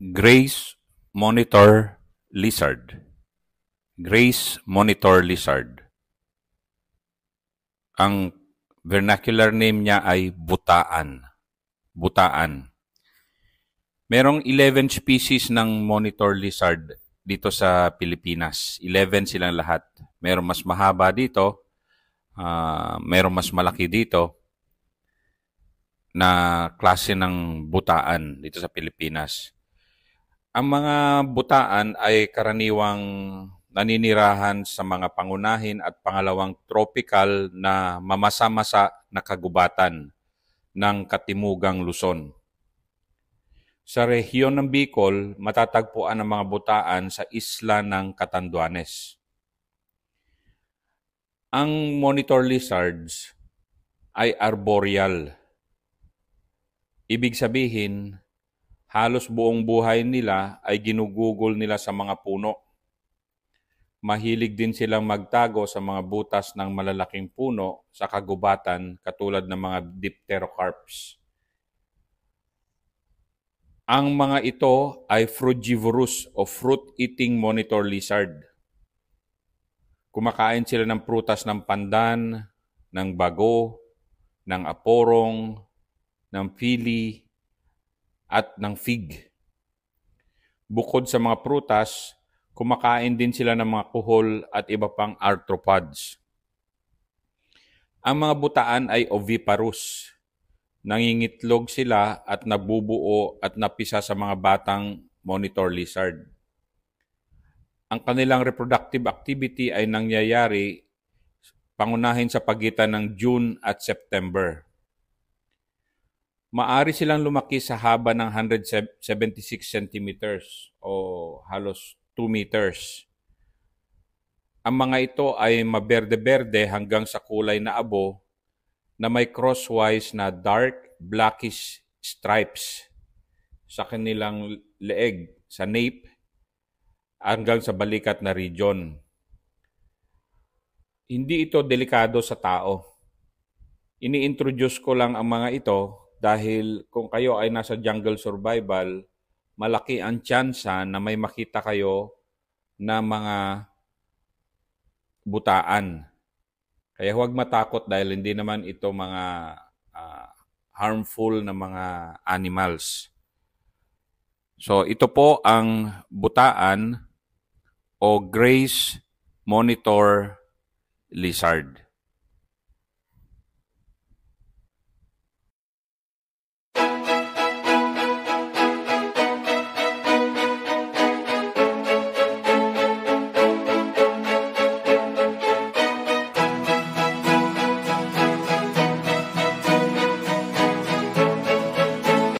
Grace Monitor Lizard Grace Monitor Lizard Ang vernacular name niya ay butaan. Butaan. Merong 11 species ng monitor lizard dito sa Pilipinas. 11 silang lahat. Merong mas mahaba dito, uh, merong mas malaki dito na klase ng butaan dito sa Pilipinas. Ang mga butaan ay karaniwang naninirahan sa mga pangunahin at pangalawang tropical na mamasa-masa na kagubatan ng Katimugang Luzon. Sa rehiyon ng Bicol, matatagpuan ang mga butaan sa isla ng Catanduanes. Ang monitor lizards ay arboreal. Ibig sabihin, halos buong buhay nila ay ginugugol nila sa mga puno. Mahilig din silang magtago sa mga butas ng malalaking puno sa kagubatan katulad ng mga dipterocarps. Ang mga ito ay frugivorous o fruit-eating monitor lizard. Kumakain sila ng prutas ng pandan, ng bago, ng aporong, ng pili, at ng fig. Bukod sa mga prutas, kumakain din sila ng mga kuhol at iba pang arthropods. Ang mga butaan ay oviparous. Nangingitlog sila at nabubuo at napisa sa mga batang monitor lizard. Ang kanilang reproductive activity ay nangyayari pangunahin sa pagitan ng June at September maari silang lumaki sa haba ng 176 centimeters o halos 2 meters. Ang mga ito ay maberde-berde hanggang sa kulay na abo na may crosswise na dark blackish stripes sa kanilang leeg, sa nape, hanggang sa balikat na region. Hindi ito delikado sa tao. Iniintroduce ko lang ang mga ito dahil kung kayo ay nasa jungle survival, malaki ang tsansa na may makita kayo na mga butaan. Kaya huwag matakot dahil hindi naman ito mga uh, harmful na mga animals. So ito po ang butaan o grace monitor lizard.